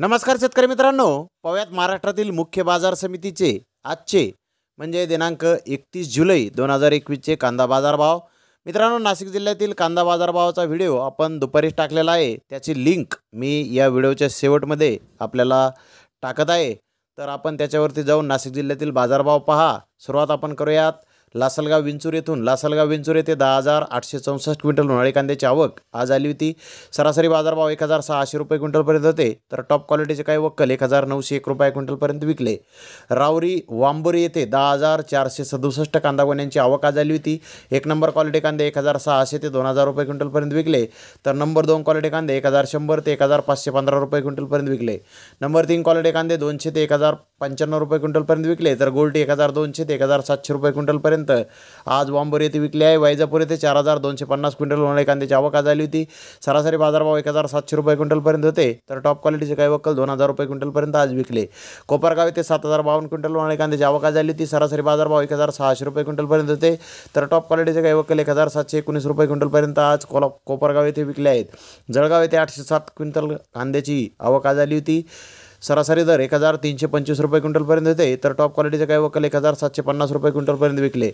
नमस्कार शेतकरी मित्रांनो पव्यात महाराष्ट्रातील मुख्य बाजार समितीचे आजचे म्हणजे दिनांक एकतीस जुलै दोन हजार एकवीसचे कांदा बाजारभाव मित्रांनो नाशिक जिल्ह्यातील कांदा बाजारभावाचा व्हिडिओ आपण दुपारीच टाकलेला आहे त्याची लिंक मी या व्हिडिओच्या शेवटमध्ये आपल्याला टाकत आहे तर आपण त्याच्यावरती जाऊन नाशिक जिल्ह्यातील बाजारभाव पहा सुरुवात आपण करूयात लासलगाव विंचूर येथून लासलगाव विंचूर येथे दहा हजार आठशे चौसष्ट क्विंटल उन्हाळी कांद्याची आवक आज आली होती सरासरी बाजारभाव एक हजार सहाशे रुपये क्विंटलपर्यंत होते तर टॉप क्वालिटीचे काही वक्कल एक हजार नऊशे एक रुपये क्विंटलपर्यंत विकले रावरी वांबोरी येथे दहा हजार चारशे सदुसष्ट कांदा गोण्यांची आवक आज आली होती एक नंबर क्वालिटी कांदे एक हजार सहाशे ते दोन हजार रुपये क्विंटलपर्यंत विकले तर नंबर दोन क्वालिटी कांदे एक हजार शंभर ते एक हजार पाचशे पंधरा रुपये क्विंटलपर्यंत विकले नंबर तीन क्वालिटी कांदे दोनशे ते एक हजार पंच्याण्णव रुपये क्विंटलपर्यंत विकले तर गोल्टी एक हजार दोनशे ते एक हजार सातशे रुपये क्विंटलपर्यंत आज वांबोर येथे विकले आहे वायजापूर येथे चार हजार दोनशे पन्नास क्विंटल होणारे कांद्याची आवक झाली होती सरासरी बाजारभाव एक हजार सातशे रुपये क्विंटलपर्यंत होते तर टॉप क्वालिटीचे काही वक्कल दोन हजार रुपये क्विंटलपर्यंत आज विकले कोपरगाव येथे सात हजार बावन क्विंटल होणारी कांद्याची आवक झाली आली होती सरासरी बाजारभाव एक हजार सहाशे रुपये क्विंटलपर्यंत होते तर टॉप क्वालिटीचे काही वक्कल एक हजार सातशे एकोणीस रुपये क्विंटलपर्यंत आज कोला कोपरगाव येथे विकले आहेत जळगाव येथे आठशे सात क्विंटल कांद्याची आवक आज होती सरासरी दर एक हजार तीनशे पंचवीस रुपये क्विंटलपर्यंत होते तर टॉप क्वालिटीचे काही वकल एक हजार सातशे पन्नास रुपये क्विंटलपर्यंत विकले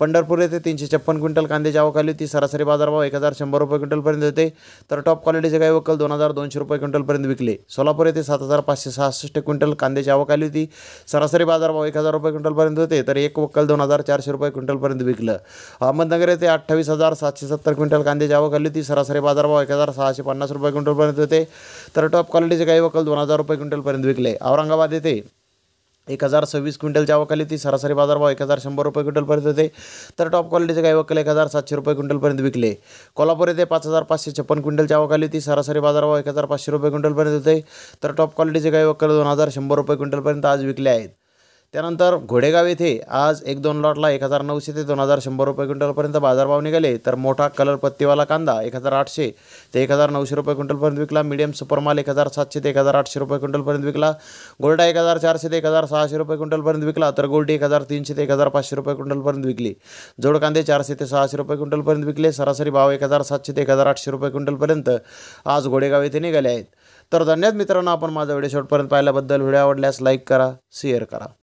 पंढरपूर येथे तीनशे छप्पन क्विंटल कांद्याची आवक आली होती सरासरी बाजारभाव एक हजार शंभर रुपये क्विंटलपर्यंत होते तर टॉप क्वालिटीचे काही वकल दोन हजार दोनशे रुपये क्विंटलपर्यंत विकले सोलापूर येथे सात हजार पाचशे सहासष्ट क्विंटल कांद्याची आवक आली होती सरासरी बाजारभाव एक हजार रुपये क्विंटलपर्यंत होते तर एक वक्कल दोन हजार चारशे रुपये क्विंटलपर्यंत विकलं अहमदनगर येथे अठ्ठावीस हजार सातशे सत्तर क्विंटल कांद्याची आवक आली होती सरासरी बाजारभाव एक हजार सहाशे पन्नास रुपये क्विंटलपर्यंत होते तर टॉप क्वालिटीचे काही वकल दोन हजार रुपये क्विंटल रुपयापर्यंत विकले औरंगाबाद येथे एक हजार सव्वीस क्विंटलच्या अवकाली ती सरासरी बाजारभाव एक हजार शंभर रुपये क्विंटलपर्यंत होते तर टॉप क्वालिटीचे काही वकील एक हजार सातशे रुपये क्विंटलपर्यंत विकले कोल्हापूर येथे पाच हजार पाचशे छप्पन क्विंटलच्या अवकाली ती सरासरी बाजारभाव एक हजार पाचशे रुपये क्विंटलपर्यंत होते तर टॉप क्वालिटीचे काही वकील दोन हजार शंभर रुपये क्विंटलपर्यंत आज विकले आहेत त्यानंतर घोडेगाव येथे आज एक दोन लॉटला एक हजार नऊशे ते दोन हजार शंभर रुपये क्विंटलपर्यंत बाजारभाव निघाले तर मोठा कलर पत्तीवाला कांदा एक हजार आठशे ते एक हजार नऊशे रुपये क्विंटलपर्यंत विकला मिडियम सुपरमाल एक हजार सातशे ते एक हजार आठशे रुपये क्विंटलपर्यंत विकला गोल्डा एक हजार चारशे ते एक हजार सहाशे रुपये क्विंटलपर्यंत विकला तर गोल्डी एक हजार तीनशे ते एक हजार पाचशे रुपये क्विंटलपर्यंत विकली जोड कांदे चारशे ते सहाशे रुपये क्विंटलपर्यंत विकले सरासरी भाव एक हजार सातशे ते एक हजार आठशे रुपये क्विंटलपर्यंत आज घोडेगाव येथे निघाले आहेत तर धन्यवाद मित्रांनो आपण माझा व्हिडिओ शॉटपर्यंत पाहिल्याबद्दल व्हिडिओ आवडल्यास लाईक करा शेअर करा